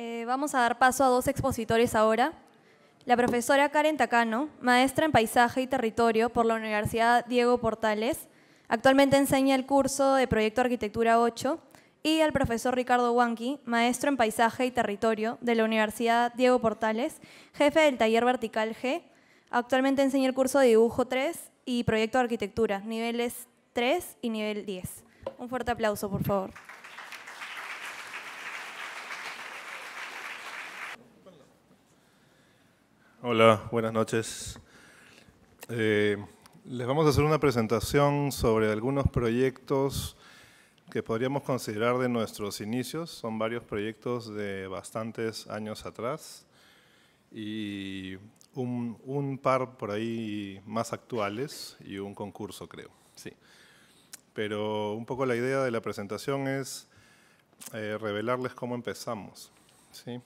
Eh, vamos a dar paso a dos expositores ahora. La profesora Karen Tacano, maestra en Paisaje y Territorio por la Universidad Diego Portales, actualmente enseña el curso de Proyecto Arquitectura 8, y al profesor Ricardo Guanqui, maestro en Paisaje y Territorio de la Universidad Diego Portales, jefe del taller vertical G. Actualmente enseña el curso de Dibujo 3 y Proyecto Arquitectura, niveles 3 y nivel 10. Un fuerte aplauso, por favor. Hola, buenas noches. Eh, les vamos a hacer una presentación sobre algunos proyectos que podríamos considerar de nuestros inicios. Son varios proyectos de bastantes años atrás y un, par por ahí más actuales y un concurso, creo. Sí. Pero un poco la idea de la presentación es eh, revelarles cómo empezamos. ¿sí?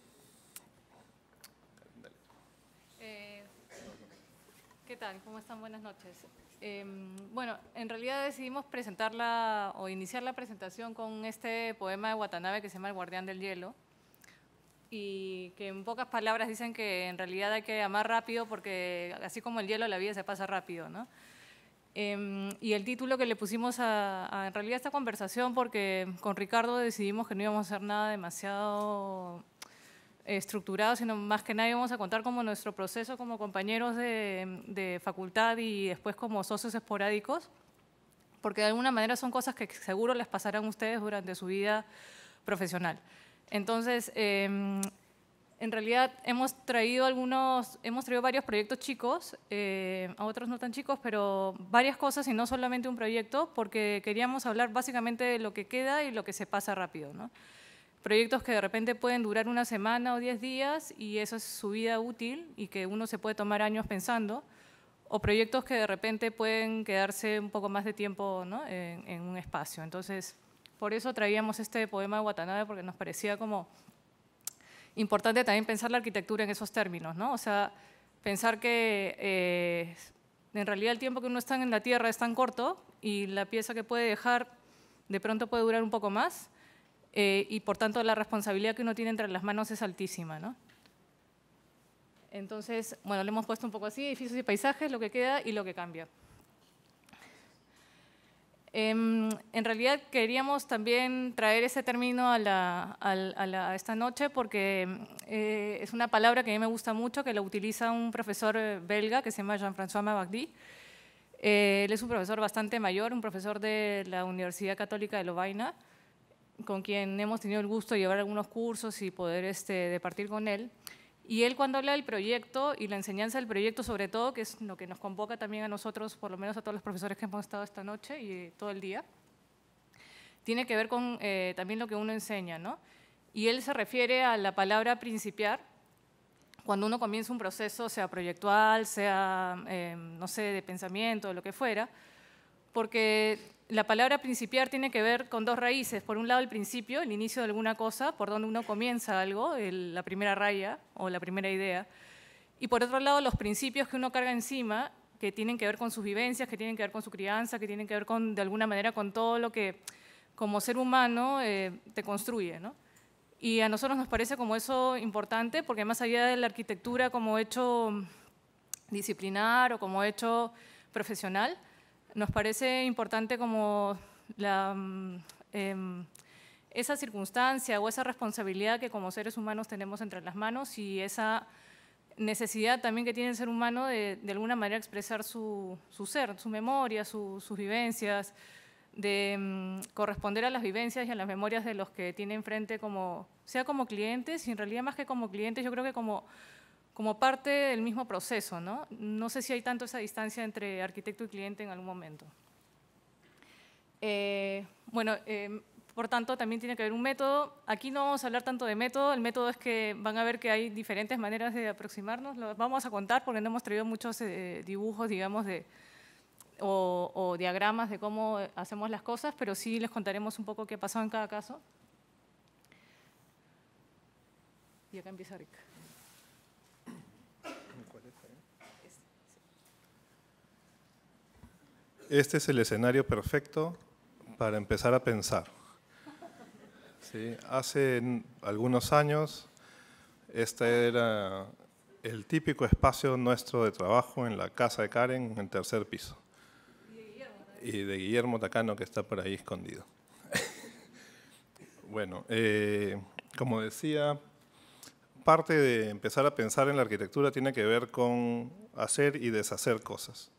¿Qué tal? ¿Cómo están? Buenas noches. Em, bueno, en realidad decidimos presentarla o iniciar la presentación con este poema de Watanabe que se llama El Guardián del Hielo y que en pocas palabras dicen que en realidad hay que amar rápido porque así como el hielo la vida se pasa rápido, ¿no? Em, y el título que le pusimos a, a, en realidad esta conversación porque con Ricardo decidimos que no íbamos a hacer nada demasiado estructurado, sino más que nada vamos a contar como nuestro proceso como compañeros de, facultad y después como socios esporádicos, porque de alguna manera son cosas que seguro les pasarán ustedes durante su vida profesional. Entonces, em, en realidad hemos traído algunos, hemos traído varios proyectos chicos, eh, a otros no tan chicos, pero varias cosas y no solamente un proyecto, porque queríamos hablar básicamente de lo que queda y lo que se pasa rápido, ¿no? proyectos que de repente pueden durar una semana o diez días y eso es su vida útil y que uno se puede tomar años pensando, o proyectos que de repente pueden quedarse un poco más de tiempo en, un espacio. Entonces, por eso traíamos este poema de Watanabe porque nos parecía como importante también pensar la arquitectura en esos términos, O sea, pensar que eh, en realidad el tiempo que uno está en la Tierra es tan corto y la pieza que puede dejar de pronto puede durar un poco más eh, y por tanto la responsabilidad que uno tiene entre las manos es altísima. ¿no? Entonces, bueno, le hemos puesto un poco así, edificios y paisajes, lo que queda y lo que cambia. Em, en realidad queríamos también traer ese término a, esta noche porque eh, es una palabra que a mí me gusta mucho, que la utiliza un profesor eh, belga que se llama Jean-François Mabagdi. él es un profesor bastante mayor, un profesor de la Universidad Católica de Lovaina con quien hemos tenido el gusto de llevar algunos cursos y poder este, departir con él. Y él cuando habla del proyecto y la enseñanza del proyecto sobre todo, que es lo que nos convoca también a nosotros, por lo menos a todos los profesores que hemos estado esta noche y todo el día, tiene que ver con eh, también lo que uno enseña, ¿no? Y él se refiere a la palabra principiar, cuando uno comienza un proceso, sea proyectual, sea, eh, no sé, de pensamiento, lo que fuera, porque la palabra principiar tiene que ver con dos raíces. Por un lado, el principio, el inicio de alguna cosa, por donde uno comienza algo, la primera raya o la primera idea. Y por otro lado, los principios que uno carga encima, que tienen que ver con sus vivencias, que tienen que ver con su crianza, que tienen que ver con, de alguna manera con todo lo que como ser humano eh, te construye. Y a nosotros nos parece como eso importante, porque más allá de la arquitectura como hecho disciplinar o como hecho profesional, nos parece importante como mm, em, esa circunstancia o esa responsabilidad que como seres humanos tenemos entre las manos y esa necesidad también que tiene el ser humano de, de alguna manera expresar su, ser, su memoria, sus vivencias, de mm, corresponder a las vivencias y a las memorias de los que tiene enfrente, como, sea como clientes y en realidad más que como clientes, yo creo que como como parte del mismo proceso, ¿no? No sé si hay tanto esa distancia entre arquitecto y cliente en algún momento. Eh, bueno, em, por tanto, también tiene que haber un método. Aquí no vamos a hablar tanto de método. El método es que van a ver que hay diferentes maneras de aproximarnos. Lo vamos a contar porque no hemos traído muchos eh, dibujos, digamos, de, o, o, diagramas de cómo hacemos las cosas, pero sí les contaremos un poco qué ha pasado en cada caso. Y acá empieza Rick. Este es el escenario perfecto para empezar a pensar. Hace algunos años, este era el típico espacio nuestro de trabajo en la casa de Karen, en el tercer piso. Y de Guillermo Tacano, que está por ahí escondido. bueno, eh, como decía, parte de empezar a pensar en la arquitectura tiene que ver con hacer y deshacer cosas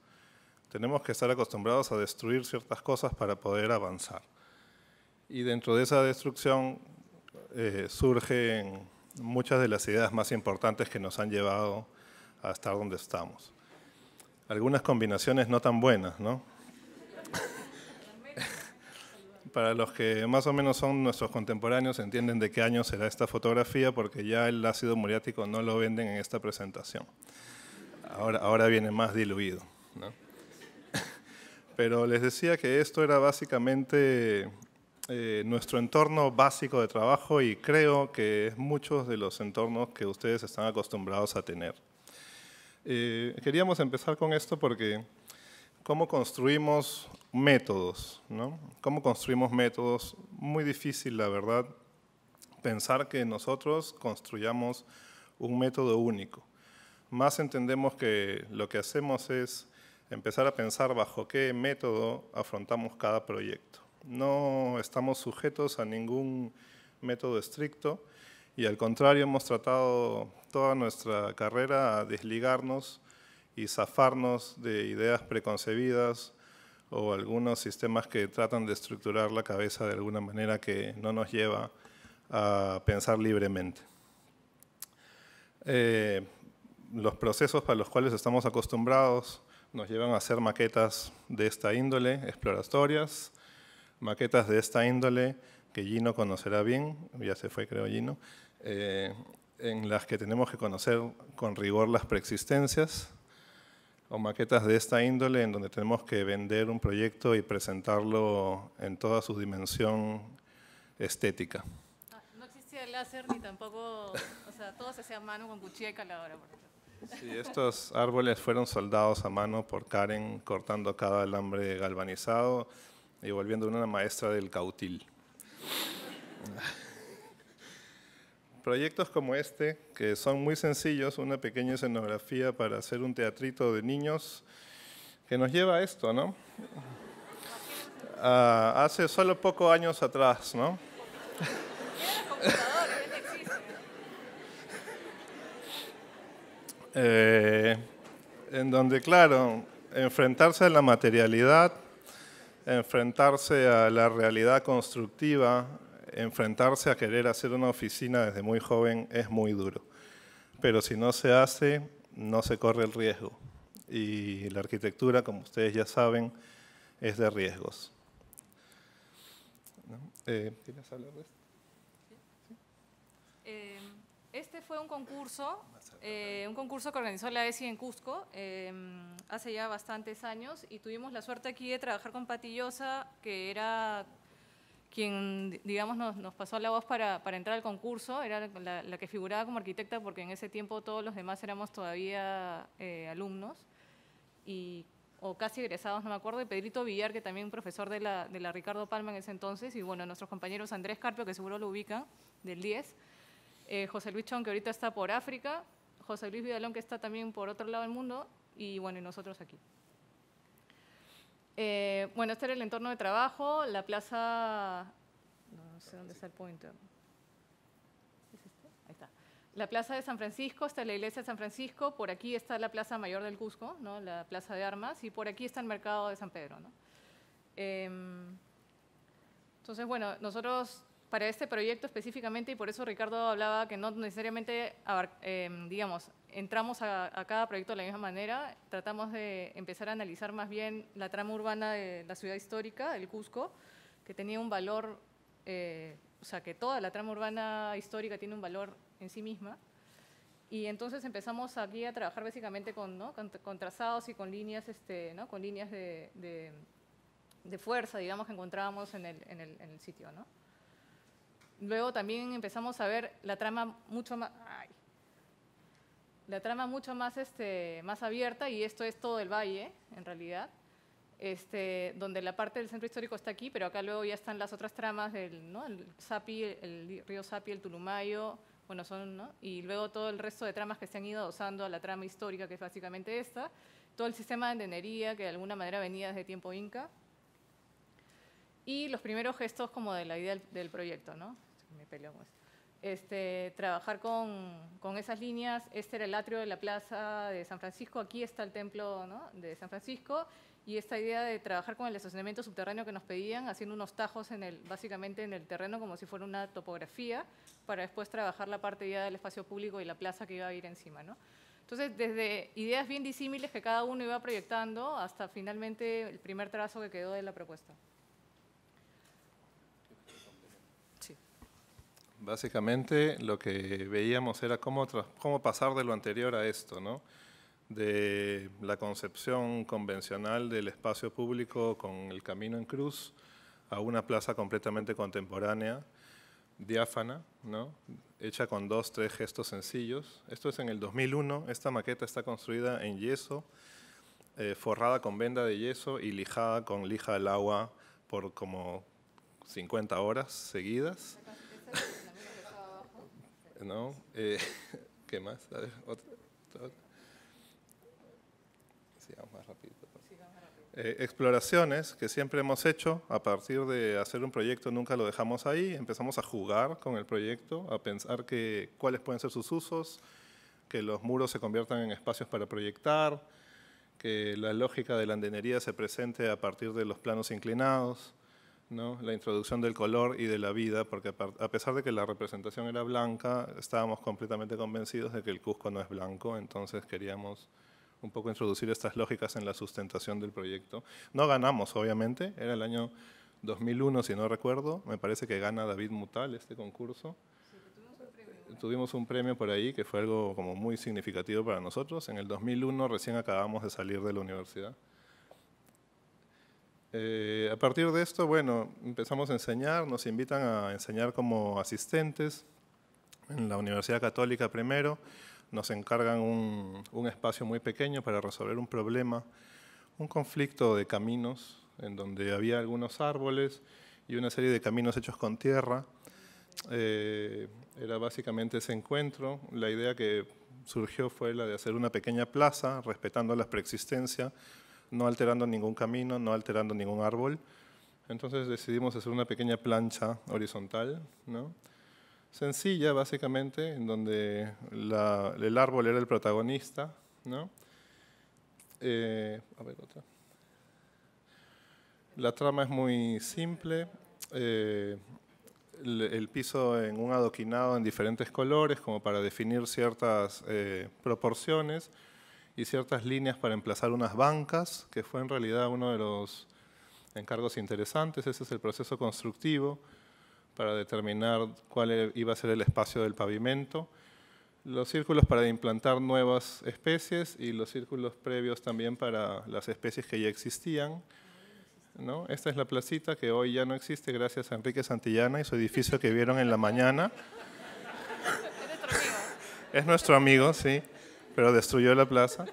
tenemos que estar acostumbrados a destruir ciertas cosas para poder avanzar. Y dentro de esa destrucción eh, surgen muchas de las ideas más importantes que nos han llevado a estar donde estamos. Algunas combinaciones no tan buenas, ¿no? Para los que más o menos son nuestros contemporáneos, entienden de qué año será esta fotografía porque ya el ácido muriático no lo venden en esta presentación. Ahora, ahora viene más diluido. ¿no? Pero les decía que esto era básicamente eh, nuestro entorno básico de trabajo y creo que es muchos de los entornos que ustedes están acostumbrados a tener. Eh, queríamos empezar con esto porque cómo construimos métodos, ¿no? Cómo construimos métodos, muy difícil la verdad, pensar que nosotros construyamos un método único. Más entendemos que lo que hacemos es empezar a pensar bajo qué método afrontamos cada proyecto. No estamos sujetos a ningún método estricto y al contrario hemos tratado toda nuestra carrera a desligarnos y zafarnos de ideas preconcebidas o algunos sistemas que tratan de estructurar la cabeza de alguna manera que no nos lleva a pensar libremente. Eh, los procesos para los cuales estamos acostumbrados nos llevan a hacer maquetas de esta índole, exploratorias, maquetas de esta índole que Gino conocerá bien, ya se fue creo Gino, eh, en las que tenemos que conocer con rigor las preexistencias, o maquetas de esta índole en donde tenemos que vender un proyecto y presentarlo en toda su dimensión estética. Ah, no existía el láser ni tampoco, o sea, todo se hacía a mano con cuchilla y caladora, por ejemplo estos árboles fueron soldados a mano por Karen, cortando cada alambre galvanizado y volviendo una maestra del cautil. Proyectos como este, que son muy sencillos, una pequeña escenografía para hacer un teatrito de niños, que nos lleva a esto, ¿no? Ah, hace solo pocos años atrás, ¿no? Eh, en donde, claro, enfrentarse a la materialidad, enfrentarse a la realidad constructiva, enfrentarse a querer hacer una oficina desde muy joven es muy duro. Pero si no se hace, no se corre el riesgo. Y la arquitectura, como ustedes ya saben, es de riesgos. Eh, eh, este fue un concurso, eh, un concurso que organizó la ESI en Cusco em, hace ya bastantes años y tuvimos la suerte aquí de trabajar con Patillosa, que era quien, digamos, nos, pasó la voz para, entrar al concurso, era la, que figuraba como arquitecta porque en ese tiempo todos los demás éramos todavía eh, alumnos y, o casi egresados, no me acuerdo, y Pedrito Villar, que también profesor de la, de la Ricardo Palma en ese entonces, y bueno, nuestros compañeros Andrés Carpio, que seguro lo ubican, del 10 eh, José Luis Chon, que ahorita está por África, José Luis Vidalón, que está también por otro lado del mundo, y bueno, y nosotros aquí. Eh, bueno, este era el entorno de trabajo, la plaza... No, sé dónde está el pointer. Este? Ahí está. La plaza de San Francisco, está la iglesia de San Francisco, por aquí está la plaza mayor del Cusco, ¿no? la plaza de armas, y por aquí está el mercado de San Pedro. Em, entonces, bueno, nosotros para este proyecto específicamente y por eso Ricardo hablaba que no necesariamente, em, digamos, entramos a, cada proyecto de la misma manera, tratamos de empezar a analizar más bien la trama urbana de la ciudad histórica, el Cusco, que tenía un valor, eh, o sea, que toda la trama urbana histórica tiene un valor en sí misma. Y entonces empezamos aquí a trabajar básicamente con, ¿no? trazados y con líneas, este, ¿no? con líneas de, fuerza, digamos, que encontrábamos en el, en el sitio. ¿no? Luego también empezamos a ver la trama mucho más... la trama mucho más, este, más abierta, y esto es todo el valle, en realidad, este, donde la parte del centro histórico está aquí, pero acá luego ya están las otras tramas el Sapi, el, río Sapi, el Tulumayo, bueno, son, Y luego todo el resto de tramas que se han ido adosando a la trama histórica, que es básicamente esta, todo el sistema de endenería que de alguna manera venía desde tiempo inca, y los primeros gestos como de la idea del, proyecto, ¿no? Me peleo Este, trabajar con, con, esas líneas. Este era el atrio de la plaza de San Francisco, aquí está el templo ¿no? de San Francisco, y esta idea de trabajar con el estacionamiento subterráneo que nos pedían, haciendo unos tajos en el, básicamente en el terreno como si fuera una topografía, para después trabajar la parte ya del espacio público y la plaza que iba a ir encima. ¿no? Entonces, desde ideas bien disímiles que cada uno iba proyectando hasta finalmente el primer trazo que quedó de la propuesta. Básicamente lo que veíamos era cómo, pasar de lo anterior a esto, de la concepción convencional del espacio público con el camino en cruz a una plaza completamente contemporánea, diáfana, hecha con dos, tres gestos sencillos. Esto es en el 2001, esta maqueta está construida en yeso, eh, forrada con venda de yeso y lijada con lija al agua por como 50 horas seguidas. Eh, ¿Qué más? exploraciones que siempre hemos hecho a partir de hacer un proyecto, nunca lo dejamos ahí, empezamos a jugar con el proyecto, a pensar cuáles pueden ser sus usos, que los muros se conviertan en espacios para proyectar, que la lógica de la andenería se presente a partir de los planos inclinados, la introducción del color y de la vida, porque a pesar de que la representación era blanca, estábamos completamente convencidos de que el Cusco no es blanco, entonces queríamos un poco introducir estas lógicas en la sustentación del proyecto. No ganamos, obviamente, era el año 2001, si no recuerdo, me parece que gana David Mutal este concurso. tuvimos, un premio. tuvimos un por ahí que fue algo como muy significativo para nosotros. En el 2001 recién acabamos de salir de la universidad. Eh, a partir de esto, bueno, empezamos a enseñar, nos invitan a enseñar como asistentes en la Universidad Católica primero, nos encargan un, espacio muy pequeño para resolver un problema, un conflicto de caminos, en donde había algunos árboles y una serie de caminos hechos con tierra. Eh, era básicamente ese encuentro. La idea que surgió fue la de hacer una pequeña plaza, respetando la preexistencia, no alterando ningún camino, no alterando ningún árbol. Entonces decidimos hacer una pequeña plancha horizontal, sencilla básicamente, en donde el árbol era el protagonista. Eh, la trama es muy simple. Eh, el, piso en un adoquinado en diferentes colores, como para definir ciertas eh, proporciones y ciertas líneas para emplazar unas bancas, que fue en realidad uno de los encargos interesantes. Ese es el proceso constructivo para determinar cuál e, iba a ser el espacio del pavimento. Los círculos para implantar nuevas especies y los círculos previos también para las especies que ya existían. ¿no? Esta es la placita que hoy ya no existe gracias a Enrique Santillana y su edificio que vieron en la mañana. Es nuestro amigo, sí pero destruyó la plaza.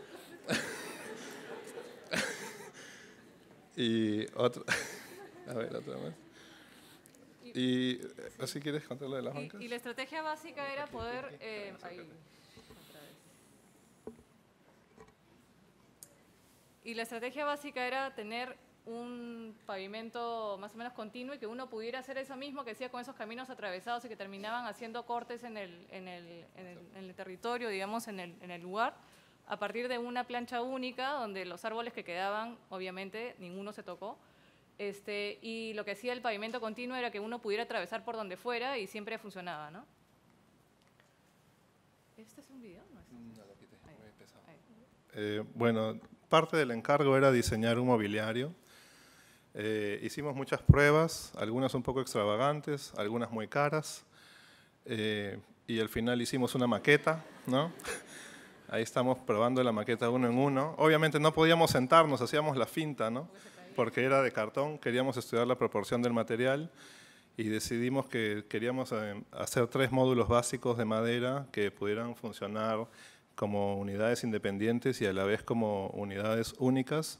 y otra. A ver, otra más. Y, ¿Así eh, quieres contar lo de las bancas? Y, y la estrategia básica era poder. Eh, ahí, y la estrategia básica era tener un pavimento más o menos continuo y que uno pudiera hacer eso mismo que hacía con esos caminos atravesados y que terminaban haciendo cortes en el, en el, territorio, digamos, en el, lugar, a partir de una plancha única donde los árboles que quedaban, obviamente, ninguno se tocó. Este, y lo que hacía el pavimento continuo era que uno pudiera atravesar por donde fuera y siempre funcionaba, ¿no? ¿Este es un video? bueno, parte del encargo era diseñar un mobiliario eh, hicimos muchas pruebas, algunas un poco extravagantes, algunas muy caras, eh, y al final hicimos una maqueta, ¿no? Ahí estamos probando la maqueta uno en uno. Obviamente no podíamos sentarnos, hacíamos la finta, Porque era de cartón, queríamos estudiar la proporción del material y decidimos que queríamos eh, hacer tres módulos básicos de madera que pudieran funcionar como unidades independientes y a la vez como unidades únicas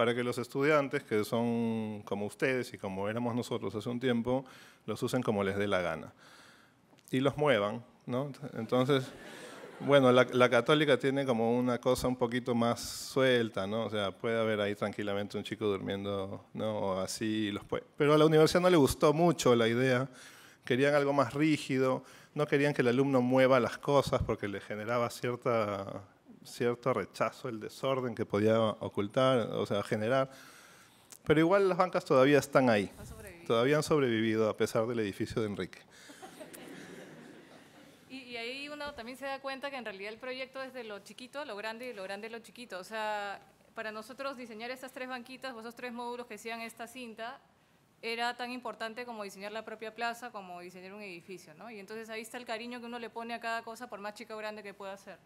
para que los estudiantes, que son como ustedes y como éramos nosotros hace un tiempo, los usen como les dé la gana. Y los muevan, ¿no? Entonces, bueno, la, católica tiene como una cosa un poquito más suelta, ¿no? O sea, puede haber ahí tranquilamente un chico durmiendo, ¿no? así, los puede. Pero a la universidad no le gustó mucho la idea, querían algo más rígido, no querían que el alumno mueva las cosas porque le generaba cierta cierto rechazo, el desorden que podía ocultar, o sea, generar. Pero igual las bancas todavía están ahí. todavía han sobrevivido a pesar del edificio de Enrique. y, ahí uno también se da cuenta que en realidad el proyecto es de lo chiquito a lo grande y lo grande a lo chiquito. O sea, para nosotros diseñar estas tres banquitas o esos tres módulos que hacían esta cinta era tan importante como diseñar la propia plaza, como diseñar un edificio, Y entonces ahí está el cariño que uno le pone a cada cosa, por más chica o grande que pueda ser.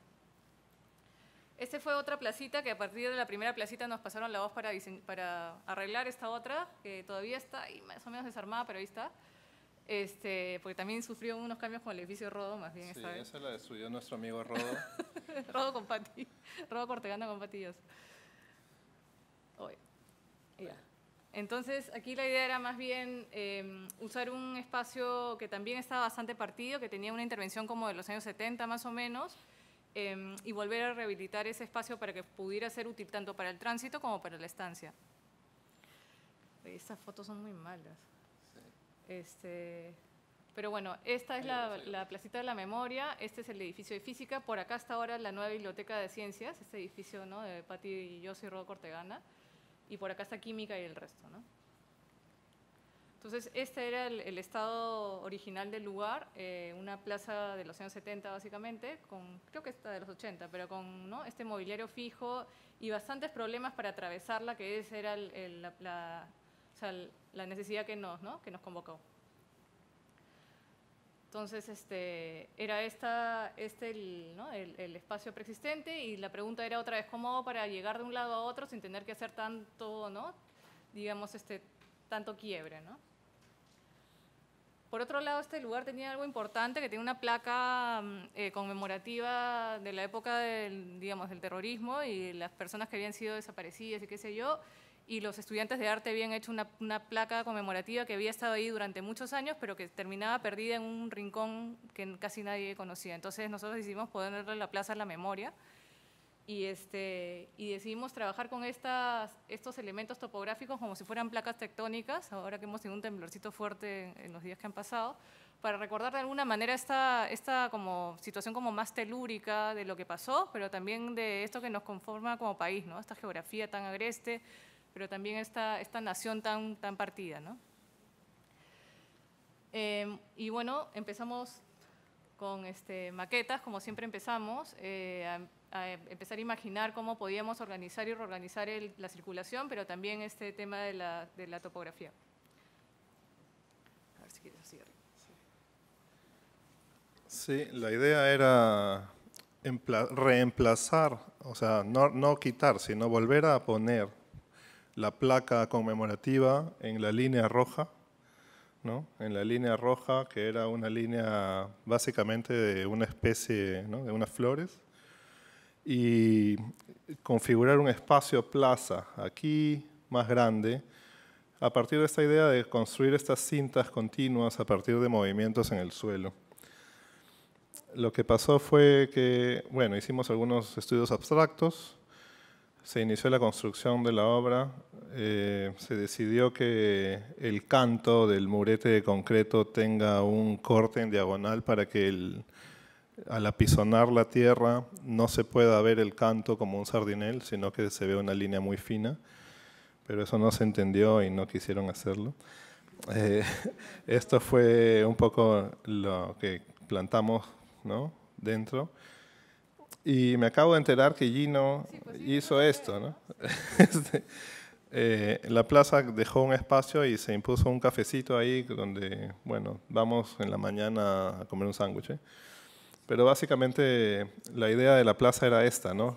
Esta fue otra placita que a partir de la primera placita nos pasaron la voz para, arreglar esta otra, que todavía está ahí más o menos desarmada, pero ahí está. Este, porque también sufrió unos cambios con el edificio Rodo, más bien. Sí, esta esa la estudió nuestro amigo Rodo. Rodo con Pati, Rodo cortegando con Patillos. Entonces, aquí la idea era más bien em, usar un espacio que también estaba bastante partido, que tenía una intervención como de los años 70 más o menos, Em, y volver a rehabilitar ese espacio para que pudiera ser útil tanto para el tránsito como para la estancia. Estas fotos son muy malas. Este, pero bueno, esta es la, la, Placita de la Memoria, este es el edificio de física, por acá está ahora la nueva Biblioteca de Ciencias, este edificio ¿no? de Patti y yo soy Rodo Cortegana, y por acá está química y el resto. ¿no? Entonces, este era el, estado original del lugar, eh, una plaza de los años 70 básicamente, con, creo que esta de los 80, pero con este mobiliario fijo y bastantes problemas para atravesarla, que esa era la, necesidad que nos, que nos convocó. Entonces, este, era esta, este el, espacio preexistente y la pregunta era otra vez, ¿cómo para llegar de un lado a otro sin tener que hacer tanto, ¿no? digamos, este, tanto quiebre? ¿no? Por otro lado, este lugar tenía algo importante, que tiene una placa mm, eh, conmemorativa de la época del, digamos, del terrorismo y las personas que habían sido desaparecidas y qué sé yo, y los estudiantes de arte habían hecho una, una placa conmemorativa que había estado ahí durante muchos años, pero que terminaba perdida en un rincón que casi nadie conocía. Entonces nosotros decidimos ponerle la plaza a la memoria y, este, y decidimos trabajar con estas, estos elementos topográficos como si fueran placas tectónicas, ahora que hemos tenido un temblorcito fuerte en, los días que han pasado, para recordar de alguna manera esta, esta como situación como más telúrica de lo que pasó, pero también de esto que nos conforma como país, ¿no? esta geografía tan agreste, pero también esta, esta nación tan, tan partida. ¿no? Em, y bueno, empezamos con este, maquetas, como siempre empezamos. Eh, empezar a imaginar cómo podíamos organizar y reorganizar la circulación, pero también este tema de la, topografía. A ver si Sí, la idea era reemplazar, o sea, no, quitar, sino volver a poner la placa conmemorativa en la línea roja, ¿no? en la línea roja, que era una línea básicamente de una especie, de unas flores, y configurar un espacio plaza aquí más grande a partir de esta idea de construir estas cintas continuas a partir de movimientos en el suelo. Lo que pasó fue que, bueno, hicimos algunos estudios abstractos, se inició la construcción de la obra, eh, se decidió que el canto del murete de concreto tenga un corte en diagonal para que el, al apisonar la tierra no se pueda ver el canto como un sardinel, sino que se ve una línea muy fina, pero eso no se entendió y no quisieron hacerlo. Eh, esto fue un poco lo que plantamos dentro. Y me acabo de enterar que Gino pues hizo esto. Este, eh, la plaza dejó un espacio y se impuso un cafecito ahí donde, bueno, vamos en la mañana a comer un sándwich. ¿eh? Pero básicamente la idea de la plaza era esta, ¿no?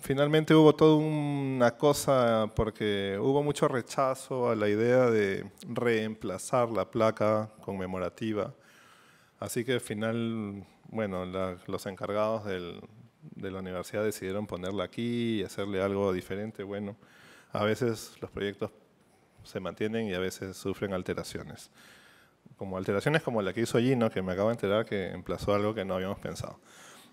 finalmente hubo toda una cosa porque hubo mucho rechazo a la idea de reemplazar la placa conmemorativa. Así que al final, bueno, los encargados de la universidad decidieron ponerla aquí y hacerle algo diferente. Bueno, a veces los proyectos se mantienen y a veces sufren alteraciones como alteraciones como la que hizo Gino, que me acabo de enterar que emplazó algo que no habíamos pensado.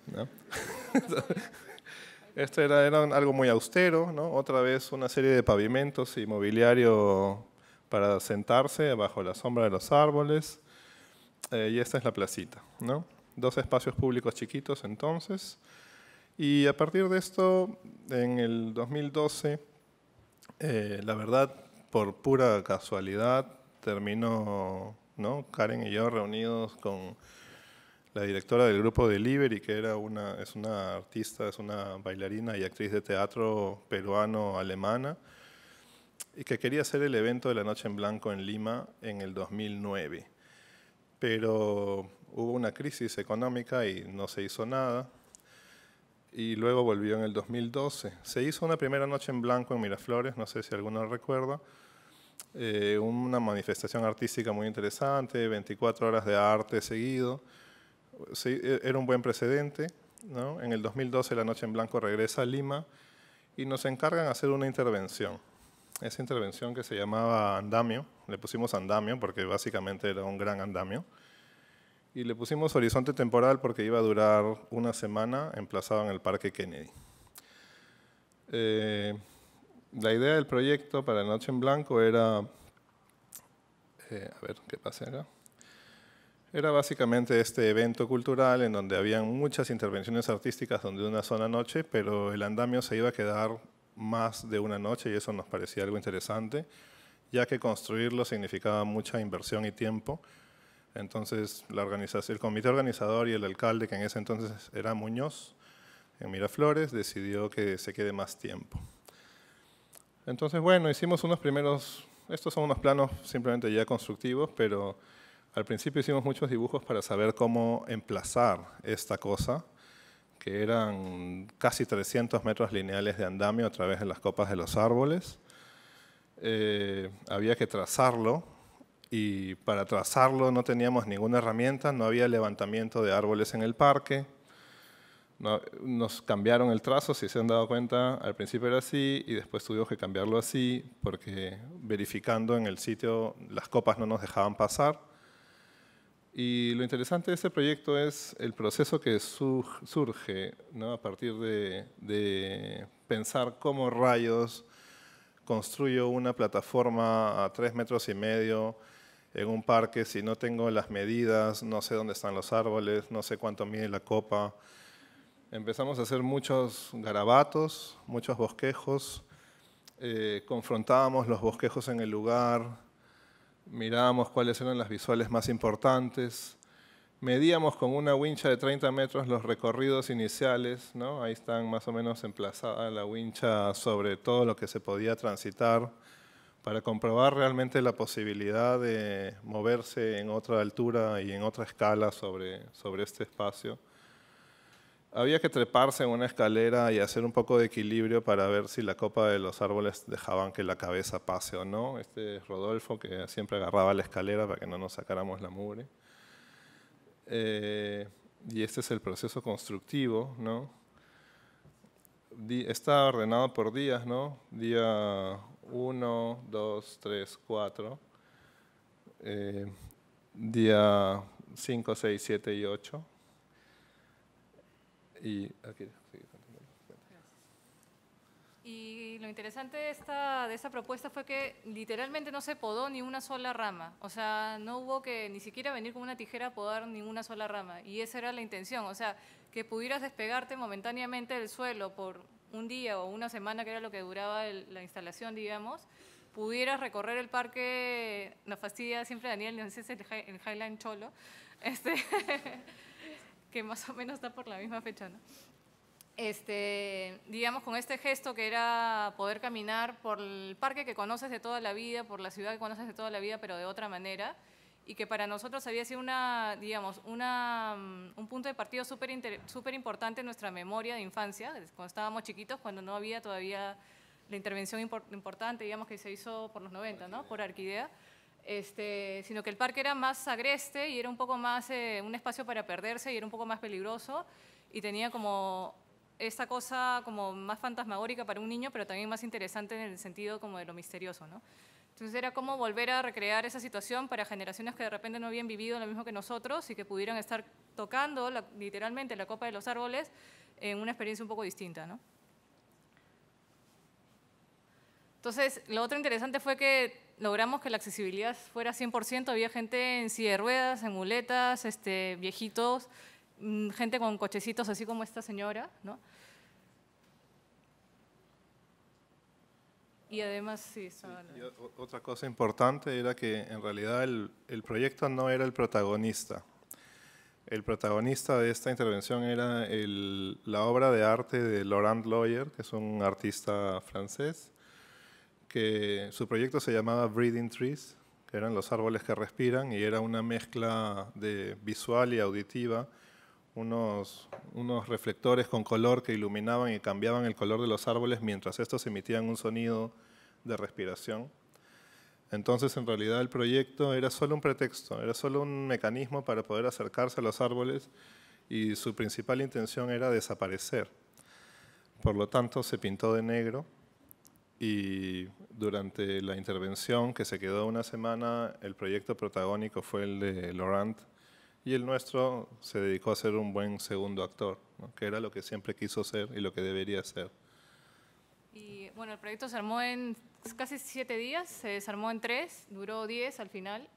Esto era, algo muy austero, ¿no? Otra vez una serie de pavimentos y mobiliario para sentarse bajo la sombra de los árboles. Eh, y esta es la placita, ¿no? Dos espacios públicos chiquitos entonces. Y a partir de esto, en el 2012, eh, la verdad, por pura casualidad, terminó Karen y yo reunidos con la directora del grupo Delivery, que era una, es una artista, es una bailarina y actriz de teatro peruano-alemana, y que quería hacer el evento de la Noche en Blanco en Lima en el 2009. Pero hubo una crisis económica y no se hizo nada. Y luego volvió en el 2012. Se hizo una primera noche en blanco en Miraflores, no sé si alguno recuerda, eh, una manifestación artística muy interesante, 24 horas de arte seguido. E, era un buen precedente. En el 2012 La Noche en Blanco regresa a Lima y nos encargan hacer una intervención. Esa intervención que se llamaba Andamio, le pusimos Andamio porque básicamente era un gran andamio. Y le pusimos horizonte temporal porque iba a durar una semana emplazado en el Parque Kennedy. Eh, la idea del proyecto para Noche en Blanco era, eh, a ver qué pasa acá, era básicamente este evento cultural en donde había muchas intervenciones artísticas donde una sola noche, pero el andamio se iba a quedar más de una noche y eso nos parecía algo interesante, ya que construirlo significaba mucha inversión y tiempo. Entonces, el comité organizador y el alcalde, que en ese entonces era Muñoz, en Miraflores, decidió que se quede más tiempo. Entonces, bueno, hicimos unos primeros, estos son unos planos simplemente ya constructivos, pero al principio hicimos muchos dibujos para saber cómo emplazar esta cosa, que eran casi 300 metros lineales de andamio a través de las copas de los árboles. Eh, había que trazarlo y para trazarlo no teníamos ninguna herramienta, no había levantamiento de árboles en el parque, nos cambiaron el trazo, si se han dado cuenta, al principio era así y después tuvimos que cambiarlo así porque verificando en el sitio las copas no nos dejaban pasar. Y lo interesante de este proyecto es el proceso que surge a partir de, de, pensar cómo rayos construyo una plataforma a tres metros y medio en un parque si no tengo las medidas, no sé dónde están los árboles, no sé cuánto mide la copa, empezamos a hacer muchos garabatos, muchos bosquejos, eh, confrontábamos los bosquejos en el lugar, mirábamos cuáles eran las visuales más importantes, medíamos con una wincha de 30 metros los recorridos iniciales, ¿no? ahí están más o menos emplazada la wincha sobre todo lo que se podía transitar para comprobar realmente la posibilidad de moverse en otra altura y en otra escala sobre, sobre este espacio había que treparse en una escalera y hacer un poco de equilibrio para ver si la copa de los árboles dejaban que la cabeza pase o no. Este es Rodolfo, que siempre agarraba la escalera para que no nos sacáramos la mugre. Eh, y este es el proceso constructivo, Está ordenado por días, Día 1, 2, 3, 4. Día 5, 6, 7 y 8 y, aquí, y lo interesante de esta, de esta propuesta fue que literalmente no se podó ni una sola rama. O sea, no hubo que ni siquiera venir con una tijera a podar ninguna sola rama. Y esa era la intención. O sea, que pudieras despegarte momentáneamente del suelo por un día o una semana, que era lo que duraba la instalación, digamos, pudieras recorrer el parque, nos fastidia siempre Daniel, no sé si es el, Highland Cholo, este, que más o menos está por la misma fecha, ¿no? Este, digamos, con este gesto que era poder caminar por el parque que conoces de toda la vida, por la ciudad que conoces de toda la vida, pero de otra manera, y que para nosotros había sido una, digamos, una, mm, un punto de partido súper importante en nuestra memoria de infancia, cuando estábamos chiquitos, cuando no había todavía la intervención importante, digamos, que se hizo por los 90, ¿no? Por Arquidea. Este, sino que el parque era más agreste y era un poco más eh, un espacio para perderse y era un poco más peligroso y tenía como esta cosa como más fantasmagórica para un niño, pero también más interesante en el sentido como de lo misterioso, Entonces era como volver a recrear esa situación para generaciones que de repente no habían vivido lo mismo que nosotros y que pudieran estar tocando literalmente la copa de los árboles en una experiencia un poco distinta, Entonces, lo otro interesante fue que logramos que la accesibilidad fuera 100%, había gente en silla de ruedas, en muletas, este, viejitos, mm, gente con cochecitos así como esta señora, ¿no? Y además, sí, otra cosa importante era que en realidad el, proyecto no era el protagonista. El protagonista de esta intervención era la obra de arte de Laurent Loyer, que es un artista francés, que su proyecto se llamaba Breathing Trees, que eran los árboles que respiran, y era una mezcla de visual y auditiva, unos, unos reflectores con color que iluminaban y cambiaban el color de los árboles mientras estos emitían un sonido de respiración. Entonces, en realidad, el proyecto era solo un pretexto, era solo un mecanismo para poder acercarse a los árboles y su principal intención era desaparecer. Por lo tanto, se pintó de negro y durante la intervención, que se quedó una semana, el proyecto protagónico fue el de Laurent y el nuestro se dedicó a ser un buen segundo actor, que era lo que siempre quiso ser y lo que debería ser. Y bueno, el proyecto se armó en casi siete días, se desarmó en tres, duró diez al final,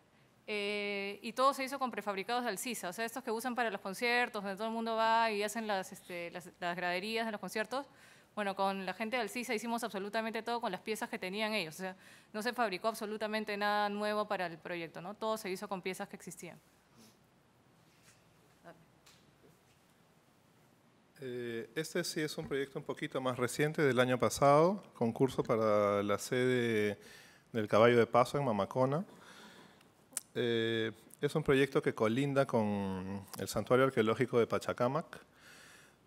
eh, y todo se hizo con prefabricados de alcisa, o sea, estos que usan para los conciertos, donde todo el mundo va y hacen las este, graderías de los conciertos, bueno, con la gente del CISA hicimos absolutamente todo con las piezas que tenían ellos. O sea, no se fabricó absolutamente nada nuevo para el proyecto, ¿no? Todo se hizo con piezas que existían. Eh, este sí es un proyecto un poquito más reciente del año pasado, concurso para la sede del Caballo de Paso en Mamacona. Eh, es un proyecto que colinda con el Santuario Arqueológico de Pachacamac,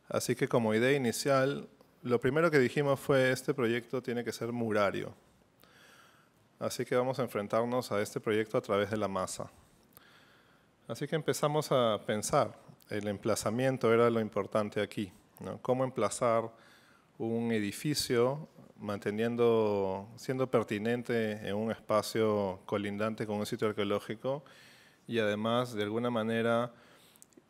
así que como idea inicial lo primero que dijimos fue, este proyecto tiene que ser murario. Así que vamos a enfrentarnos a este proyecto a través de la masa. Así que empezamos a pensar, el emplazamiento era lo importante aquí, cómo emplazar un edificio manteniendo, siendo pertinente en un espacio colindante con un sitio arqueológico y además de alguna manera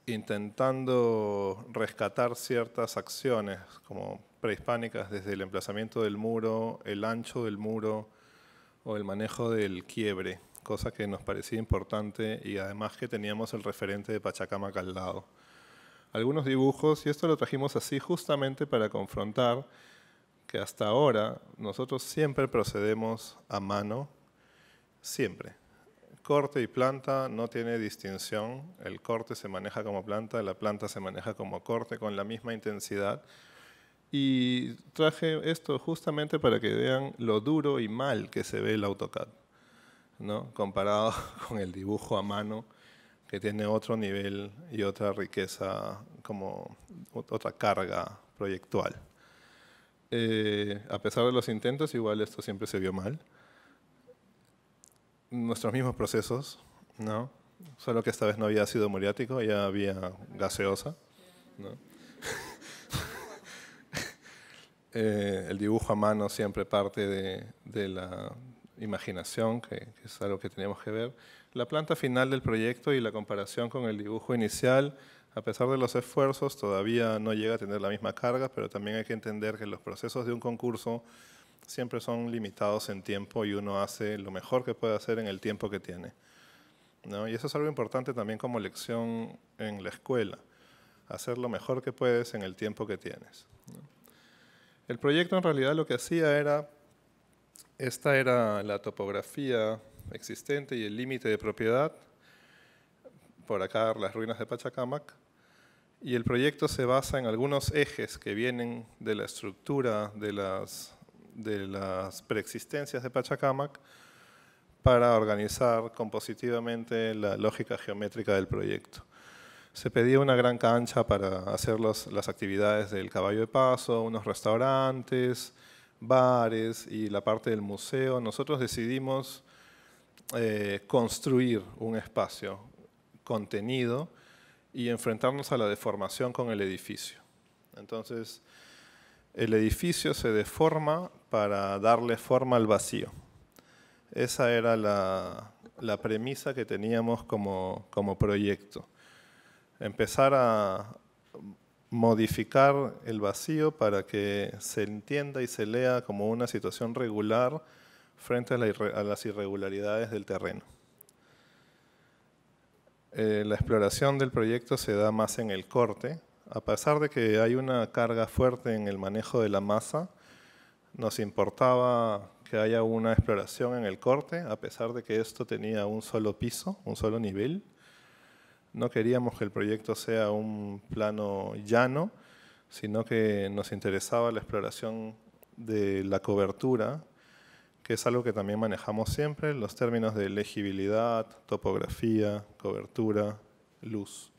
intentando rescatar ciertas acciones como prehispánicas, desde el emplazamiento del muro, el ancho del muro o el manejo del quiebre, cosa que nos parecía importante y además que teníamos el referente de Pachacamac al lado. Algunos dibujos, y esto lo trajimos así justamente para confrontar que hasta ahora nosotros siempre procedemos a mano, siempre. Corte y planta no tiene distinción, el corte se maneja como planta, la planta se maneja como corte con la misma intensidad, y traje esto justamente para que vean lo duro y mal que se ve el AutoCAD, ¿no? comparado con el dibujo a mano, que tiene otro nivel y otra riqueza, como otra carga proyectual. Eh, a pesar de los intentos, igual esto siempre se vio mal. Nuestros mismos procesos, ¿no? solo que esta vez no había sido muriático, ya había gaseosa. ¿no? Eh, el dibujo a mano siempre parte de, la imaginación, que, es algo que tenemos que ver. La planta final del proyecto y la comparación con el dibujo inicial, a pesar de los esfuerzos, todavía no llega a tener la misma carga, pero también hay que entender que los procesos de un concurso siempre son limitados en tiempo y uno hace lo mejor que puede hacer en el tiempo que tiene. Y eso es algo importante también como lección en la escuela, hacer lo mejor que puedes en el tiempo que tienes. El proyecto en realidad lo que hacía era, esta era la topografía existente y el límite de propiedad, por acá las ruinas de Pachacamac, y el proyecto se basa en algunos ejes que vienen de la estructura de las, de las preexistencias de Pachacamac para organizar compositivamente la lógica geométrica del proyecto se pedía una gran cancha para hacer las actividades del caballo de paso, unos restaurantes, bares y la parte del museo. Nosotros decidimos eh, construir un espacio contenido y enfrentarnos a la deformación con el edificio. Entonces, el edificio se deforma para darle forma al vacío. Esa era la, premisa que teníamos como proyecto empezar a modificar el vacío para que se entienda y se lea como una situación regular frente a, las irregularidades del terreno. Eh, la exploración del proyecto se da más en el corte, a pesar de que hay una carga fuerte en el manejo de la masa, nos importaba que haya una exploración en el corte, a pesar de que esto tenía un solo piso, un solo nivel, no queríamos que el proyecto sea un plano llano, sino que nos interesaba la exploración de la cobertura, que es algo que también manejamos siempre, los términos de legibilidad, topografía, cobertura, luz.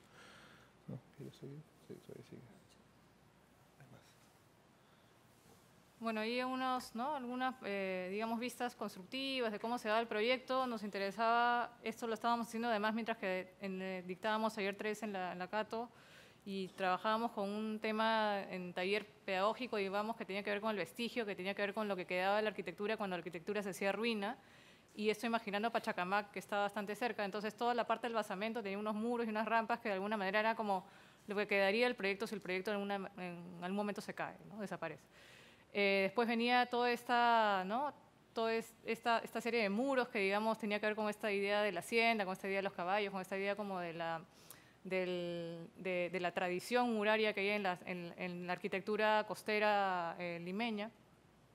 Bueno, y unos, ¿no? algunas, eh, digamos, vistas constructivas de cómo se va el proyecto. Nos interesaba, esto lo estábamos haciendo además mientras que eh, dictábamos ayer 3 en la, Cato y trabajábamos con un tema en taller pedagógico, digamos, que tenía que ver con el vestigio, que tenía que ver con lo que quedaba de la arquitectura cuando la arquitectura se hacía ruina. Y esto imaginando Pachacamac, que está bastante cerca. Entonces, toda la parte del basamento tenía unos muros y unas rampas que de alguna manera era como lo que quedaría del proyecto si el proyecto en, algún momento se cae, ¿no? desaparece. Eh, después venía toda esta, ¿no? toda esta, esta, serie de muros que, digamos, tenía que ver con esta idea de la hacienda, con esta idea de los caballos, con esta idea como de la, de, la tradición muraria que hay en la, en, la arquitectura costera eh, limeña,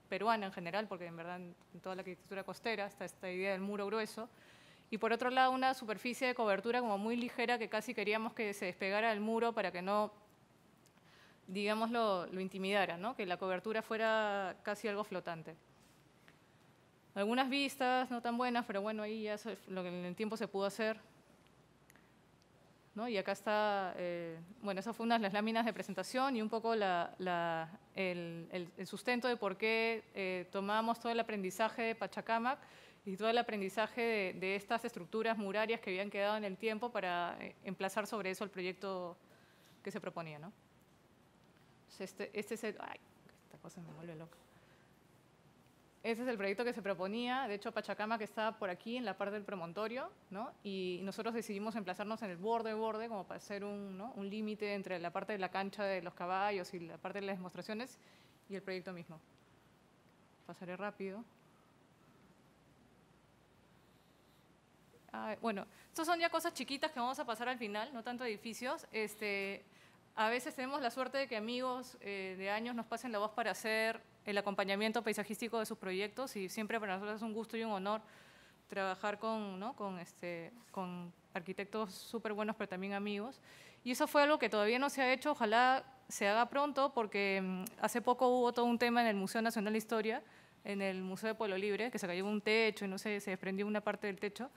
peruana en general, porque en verdad en toda la arquitectura costera está esta idea del muro grueso. Y por otro lado, una superficie de cobertura como muy ligera que casi queríamos que se despegara el muro para que no digamos, lo, intimidara, ¿no? que la cobertura fuera casi algo flotante. Algunas vistas no tan buenas, pero bueno, ahí ya es lo que en el tiempo se pudo hacer. Y acá está, eh, bueno, esas fueron las láminas de presentación y un poco el, sustento de por qué eh, tomamos todo el aprendizaje de Pachacamac y todo el aprendizaje de, de, estas estructuras murarias que habían quedado en el tiempo para eh, emplazar sobre eso el proyecto que se proponía. ¿no? Este, este es el, proyecto que se proponía, de hecho Pachacama que está por aquí en la parte del promontorio, ¿no? Y nosotros decidimos emplazarnos en el borde borde como para hacer un, límite entre la parte de la cancha de los caballos y la parte de las demostraciones y el proyecto mismo. Pasaré rápido. bueno, estas son ya cosas chiquitas que vamos a pasar al final, no tanto edificios. Este, a veces tenemos la suerte de que amigos eh, de años nos pasen la voz para hacer el acompañamiento paisajístico de sus proyectos y siempre para nosotros es un gusto y un honor trabajar con, ¿no? con, este, con arquitectos súper buenos, pero también amigos. Y eso fue algo que todavía no se ha hecho, ojalá se haga pronto, porque mm, hace poco hubo todo un tema en el Museo Nacional de Historia, en el Museo de Pueblo Libre, que se cayó un techo y no sé, se desprendió una parte del techo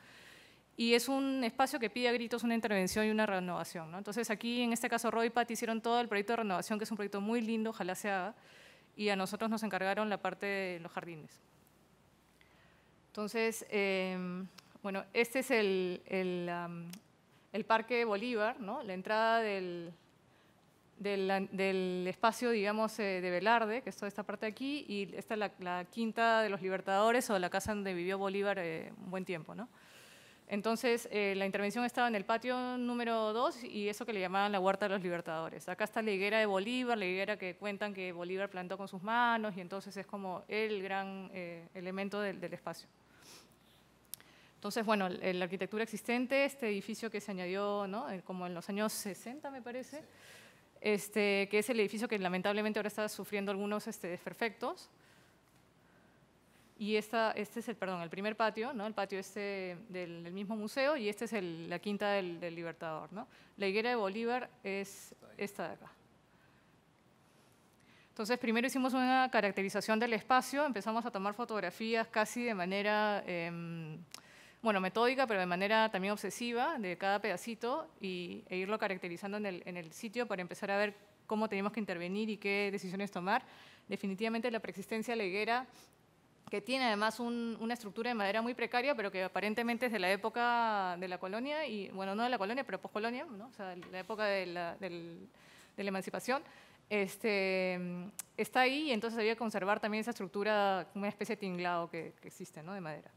y es un espacio que pide a gritos una intervención y una renovación. ¿no? Entonces aquí, en este caso, Roy Pat hicieron todo el proyecto de renovación, que es un proyecto muy lindo, ojalá se y a nosotros nos encargaron la parte de los jardines. Entonces, em, bueno, este es el, el, Parque Bolívar, ¿no? la entrada del, del, espacio, digamos, eh, de Velarde, que es toda esta parte de aquí, y esta es la, quinta de los Libertadores o la casa donde vivió Bolívar eh, un buen tiempo, ¿no? Entonces, eh, la intervención estaba en el patio número 2 y eso que le llamaban la Huerta de los Libertadores. Acá está la higuera de Bolívar, la higuera que cuentan que Bolívar plantó con sus manos y entonces es como el gran eh, elemento del, espacio. Entonces, bueno, la arquitectura existente, este edificio que se añadió eh, como en los años 60, me parece, este, que es el edificio que lamentablemente ahora está sufriendo algunos este, desperfectos. Y este es el, perdón, el primer patio, ¿no? el patio este del, mismo museo, y esta es la quinta del, Libertador. ¿no? La higuera de Bolívar es esta de acá. Entonces, primero hicimos una caracterización del espacio, empezamos a tomar fotografías casi de manera, em, bueno, metódica, pero de manera también obsesiva de cada pedacito y, e irlo caracterizando en el, sitio para empezar a ver cómo teníamos que intervenir y qué decisiones tomar. Definitivamente la preexistencia de la higuera que tiene además una estructura de madera muy precaria, pero que aparentemente es de la época de la colonia, y bueno, no de la colonia, pero poscolonia, o sea, la época de la, del, de la emancipación, este, está ahí y entonces había que conservar también esa estructura, una especie de tinglado que, existe ¿no? de madera.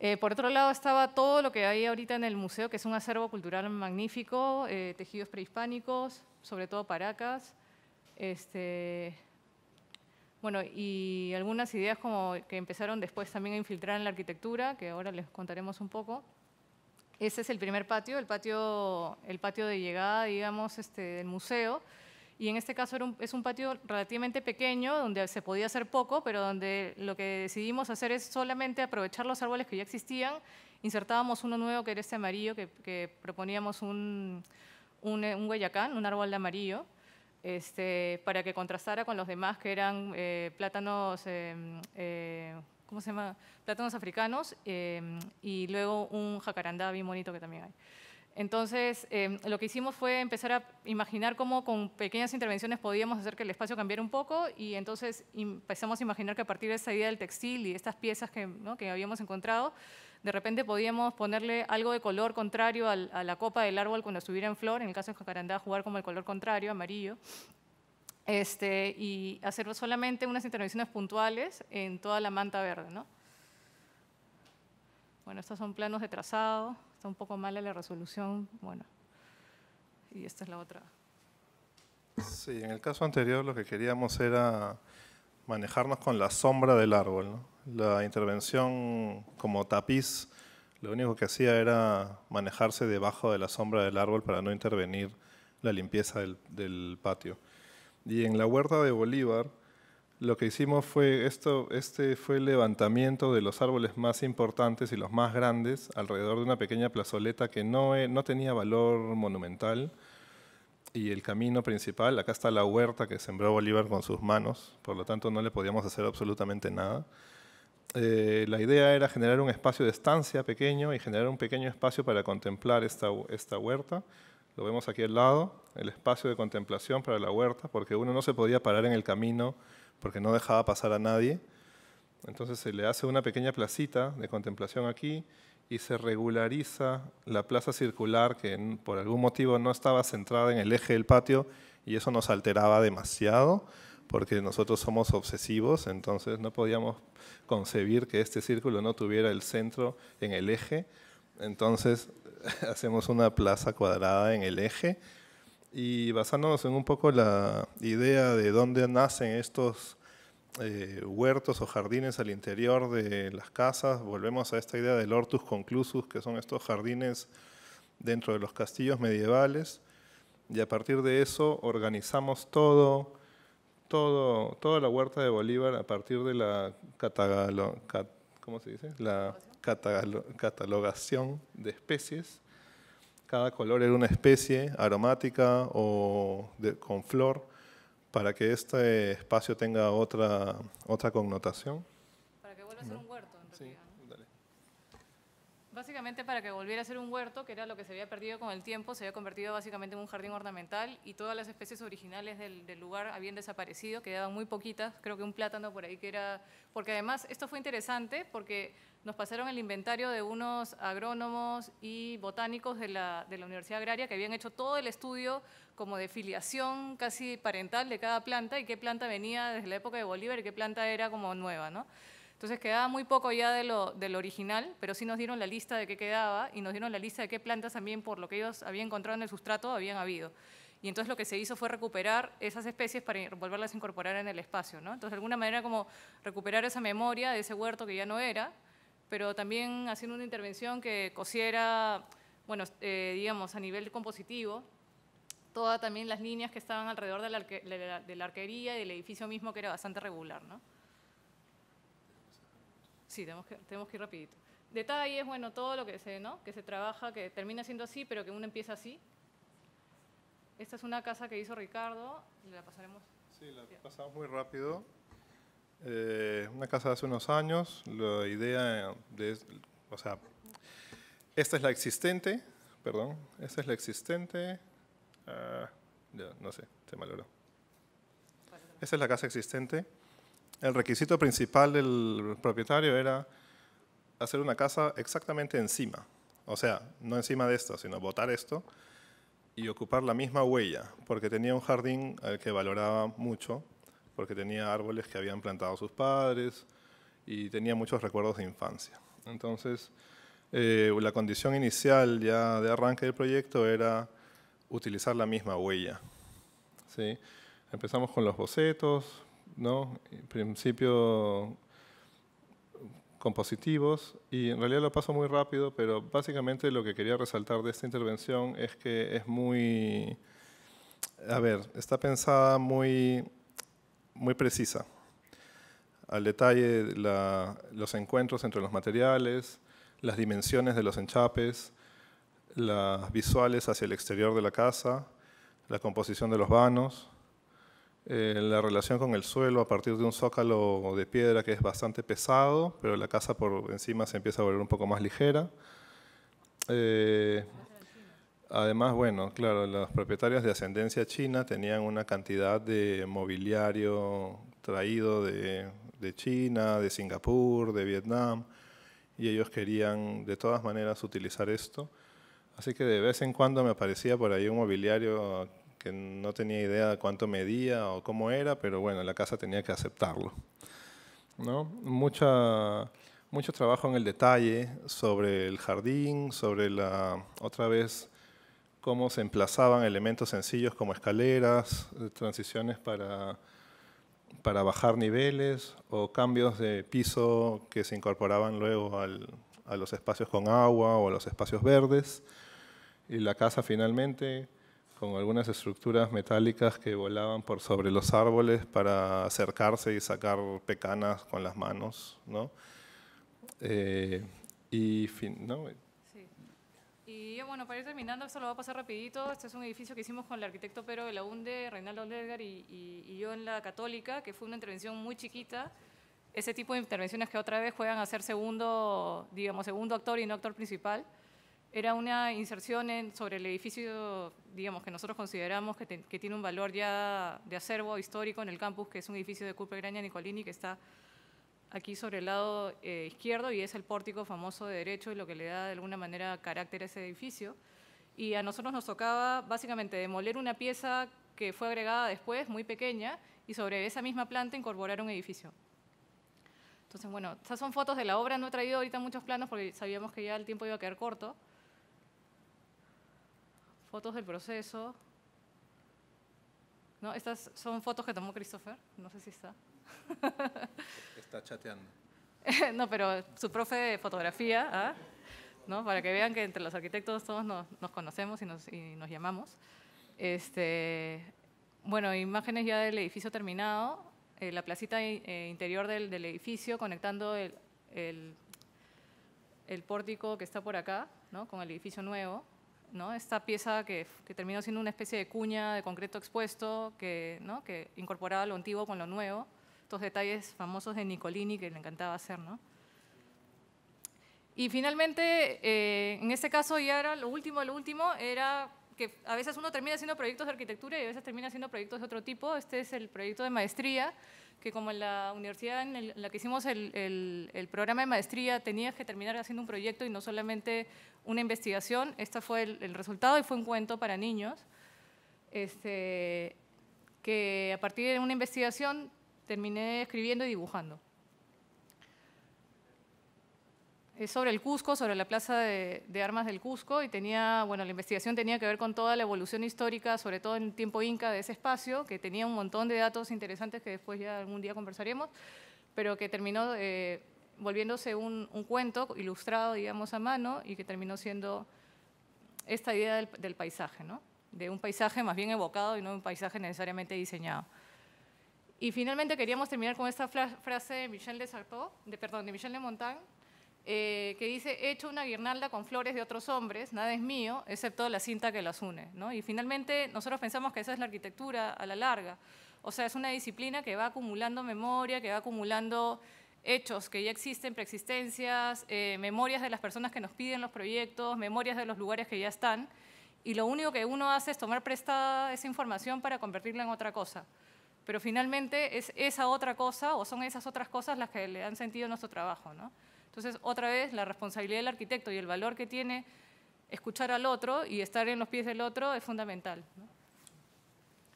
Eh, por otro lado estaba todo lo que hay ahorita en el museo, que es un acervo cultural magnífico, eh, tejidos prehispánicos, sobre todo paracas, este, bueno, y algunas ideas como que empezaron después también a infiltrar en la arquitectura, que ahora les contaremos un poco. Ese es el primer patio, el patio, el patio de llegada, digamos, este, del museo. Y en este caso es un patio relativamente pequeño, donde se podía hacer poco, pero donde lo que decidimos hacer es solamente aprovechar los árboles que ya existían. Insertábamos uno nuevo, que era este amarillo, que, proponíamos un, un, un árbol de amarillo este, para que contrastara con los demás que eran eh, plátanos, eh, eh, ¿cómo se llama? Plátanos africanos y luego un jacarandá bien bonito que también hay. Entonces, lo que hicimos fue empezar a imaginar cómo con pequeñas intervenciones podíamos hacer que el espacio cambiara un poco y entonces empezamos a imaginar que a partir de esa idea del textil y estas piezas que, ¿no? que habíamos encontrado, de repente podíamos ponerle algo de color contrario a la copa del árbol cuando estuviera en flor, en el caso de jacarandá jugar como el color contrario, amarillo. Este, y hacer solamente unas intervenciones puntuales en toda la manta verde. ¿no? Bueno, estos son planos de trazado, está un poco mala la resolución, bueno, y esta es la otra. Sí, en el caso anterior lo que queríamos era manejarnos con la sombra del árbol, ¿no? la intervención como tapiz lo único que hacía era manejarse debajo de la sombra del árbol para no intervenir la limpieza del, patio. Y en la huerta de Bolívar, lo que hicimos fue, esto, este fue el levantamiento de los árboles más importantes y los más grandes alrededor de una pequeña plazoleta que no, eh, no tenía valor monumental. Y el camino principal, acá está la huerta que sembró Bolívar con sus manos, por lo tanto no le podíamos hacer absolutamente nada. Eh, la idea era generar un espacio de estancia pequeño y generar un pequeño espacio para contemplar esta, esta huerta. Lo vemos aquí al lado, el espacio de contemplación para la huerta, porque uno no se podía parar en el camino porque no dejaba pasar a nadie. Entonces se le hace una pequeña placita de contemplación aquí y se regulariza la plaza circular que por algún motivo no estaba centrada en el eje del patio y eso nos alteraba demasiado porque nosotros somos obsesivos, entonces no podíamos concebir que este círculo no tuviera el centro en el eje, entonces hacemos una plaza cuadrada en el eje y basándonos en un poco la idea de dónde nacen estos eh, huertos o jardines al interior de las casas, volvemos a esta idea del hortus conclusus, que son estos jardines dentro de los castillos medievales, y a partir de eso organizamos todo, todo, toda la huerta de Bolívar a partir de la ¿cómo se dice? La catalogación de especies. Cada color era una especie aromática o con flor para que este espacio tenga otra, otra connotación. Para que vuelva a ser un huerto, en realidad. Básicamente para que volviera a ser un huerto, que era lo que se había perdido con el tiempo, se había convertido básicamente en un jardín ornamental y todas las especies originales del, lugar habían desaparecido, quedaban muy poquitas, creo que un plátano por ahí que era... Porque además esto fue interesante porque nos pasaron el inventario de unos agrónomos y botánicos de la, de la Universidad Agraria que habían hecho todo el estudio como de filiación casi parental de cada planta y qué planta venía desde la época de Bolívar y qué planta era como nueva, ¿no? Entonces quedaba muy poco ya de lo, del original, pero sí nos dieron la lista de qué quedaba y nos dieron la lista de qué plantas también, por lo que ellos habían encontrado en el sustrato, habían habido. Y entonces lo que se hizo fue recuperar esas especies para volverlas a incorporar en el espacio. ¿no? Entonces, de alguna manera, como recuperar esa memoria de ese huerto que ya no era, pero también haciendo una intervención que cosiera, bueno, eh, digamos, a nivel compositivo, todas también las líneas que estaban alrededor de la, de la, de la arquería y del edificio mismo, que era bastante regular. ¿no? Sí, tenemos que, tenemos que ir rapidito. es bueno, todo lo que se, ¿no? que se trabaja, que termina siendo así, pero que uno empieza así. Esta es una casa que hizo Ricardo, la pasaremos. Sí, la pasamos muy rápido. Eh, una casa de hace unos años, la idea de, o sea, esta es la existente, perdón, esta es la existente, ah, no sé, se me malogró. Esta es la casa existente el requisito principal del propietario era hacer una casa exactamente encima. O sea, no encima de esto, sino botar esto y ocupar la misma huella, porque tenía un jardín al que valoraba mucho, porque tenía árboles que habían plantado sus padres y tenía muchos recuerdos de infancia. Entonces, eh, la condición inicial ya de arranque del proyecto era utilizar la misma huella. ¿sí? Empezamos con los bocetos, ¿no? principio compositivos, y en realidad lo paso muy rápido, pero básicamente lo que quería resaltar de esta intervención es que es muy, a ver, está pensada muy, muy precisa, al detalle los encuentros entre los materiales, las dimensiones de los enchapes, las visuales hacia el exterior de la casa, la composición de los vanos, eh, la relación con el suelo a partir de un zócalo de piedra que es bastante pesado, pero la casa por encima se empieza a volver un poco más ligera. Eh, además, bueno, claro, los propietarios de ascendencia china tenían una cantidad de mobiliario traído de, de China, de Singapur, de Vietnam, y ellos querían de todas maneras utilizar esto. Así que de vez en cuando me aparecía por ahí un mobiliario que no tenía idea de cuánto medía o cómo era, pero bueno, la casa tenía que aceptarlo. ¿no? Mucha, mucho trabajo en el detalle sobre el jardín, sobre la, otra vez, cómo se emplazaban elementos sencillos como escaleras, eh, transiciones para, para bajar niveles o cambios de piso que se incorporaban luego a los espacios con agua o a los espacios verdes. Y la casa finalmente con algunas estructuras metálicas que volaban por sobre los árboles para acercarse y sacar pecanas con las manos, ¿no? Eh, y fin, ¿no? Y bueno, para ir terminando, esto lo voy a pasar rapidito. Este es un edificio que hicimos con el arquitecto Pedro de la UNDE, Reinaldo Ledgar y, y yo en la Católica, que fue una intervención muy chiquita ese tipo de intervenciones que otra vez juegan a ser segundo, digamos, segundo actor y no actor principal era una inserción sobre el edificio, digamos, que nosotros consideramos que, tiene un valor ya de acervo histórico en el campus, que es un edificio de Cooper Graña Nicolini, que está aquí sobre el lado eh, izquierdo y es el pórtico famoso de derecho y lo que le da de alguna manera carácter a ese edificio. Y a nosotros nos tocaba básicamente demoler una pieza que fue agregada después, muy pequeña, y sobre esa misma planta incorporar un edificio. Entonces, bueno, esas son fotos de la obra, no he traído ahorita muchos planos porque sabíamos que ya el tiempo iba a quedar corto fotos del proceso. No, estas son fotos que tomó Christopher, no sé si está. Está chateando. no, pero su profe de fotografía, ¿ah? ¿no? para que vean que entre los arquitectos todos nos, conocemos y nos, llamamos. Este, bueno, imágenes ya del edificio terminado, eh, la placita eh, interior del, edificio conectando el, el, pórtico que está por acá ¿no? con el edificio nuevo esta pieza que, terminó siendo una especie de cuña de concreto expuesto que, incorporaba lo antiguo con lo nuevo, estos detalles famosos de Nicolini que le encantaba hacer. Y finalmente, eh, en este caso ya era lo último, lo último, era que a veces uno termina haciendo proyectos de arquitectura y a veces termina haciendo proyectos de otro tipo. Este es el proyecto de maestría que como en la universidad en, la que hicimos el, programa de maestría tenías que terminar haciendo un proyecto y no solamente una investigación, este fue el, resultado y fue un cuento para niños, este, que a partir de una investigación terminé escribiendo y dibujando. es sobre el Cusco, sobre la Plaza de, Armas del Cusco, y tenía, bueno, la investigación tenía que ver con toda la evolución histórica, sobre todo en el tiempo inca de ese espacio, que tenía un montón de datos interesantes que después ya algún día conversaremos, pero que terminó eh, volviéndose un, cuento ilustrado, digamos, a mano, y que terminó siendo esta idea del, paisaje, ¿no? De un paisaje más bien evocado y no un paisaje necesariamente diseñado. Y finalmente queríamos terminar con esta frase de Michel de Sartot, de, perdón, de Michel de eh, que dice, he hecho una guirnalda con flores de otros hombres, nada es mío, excepto la cinta que las une. Y finalmente nosotros pensamos que esa es la arquitectura a la larga. O sea, es una disciplina que va acumulando memoria, que va acumulando hechos que ya existen, preexistencias, eh, memorias de las personas que nos piden los proyectos, memorias de los lugares que ya están. Y lo único que uno hace es tomar prestada esa información para convertirla en otra cosa. Pero finalmente es esa otra cosa o son esas otras cosas las que le han sentido nuestro trabajo, ¿no? Entonces, otra vez, la responsabilidad del arquitecto y el valor que tiene escuchar al otro y estar en los pies del otro es fundamental.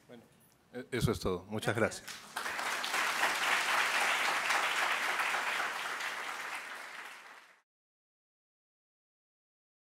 Bueno, e-, eso es todo. Muchas gracias.